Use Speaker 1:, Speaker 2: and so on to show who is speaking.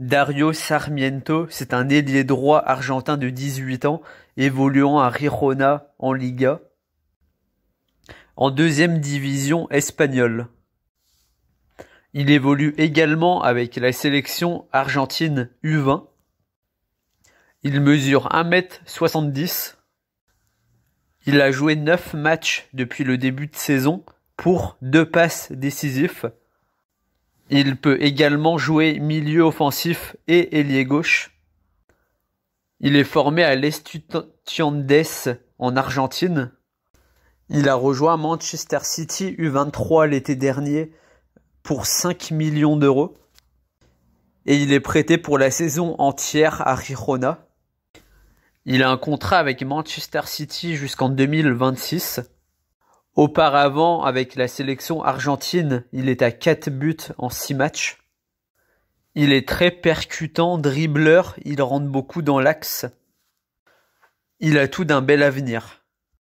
Speaker 1: Dario Sarmiento, c'est un ailier droit argentin de 18 ans, évoluant à Rirona en Liga, en deuxième division espagnole. Il évolue également avec la sélection argentine U20. Il mesure 1m70. Il a joué 9 matchs depuis le début de saison pour deux passes décisives il peut également jouer milieu offensif et ailier gauche. Il est formé à l'Estudiantes en Argentine. Il a rejoint Manchester City U23 l'été dernier pour 5 millions d'euros. Et il est prêté pour la saison entière à Girona. Il a un contrat avec Manchester City jusqu'en 2026. Auparavant, avec la sélection argentine, il est à 4 buts en 6 matchs. Il est très percutant, dribbleur, il rentre beaucoup dans l'axe. Il a tout d'un bel avenir.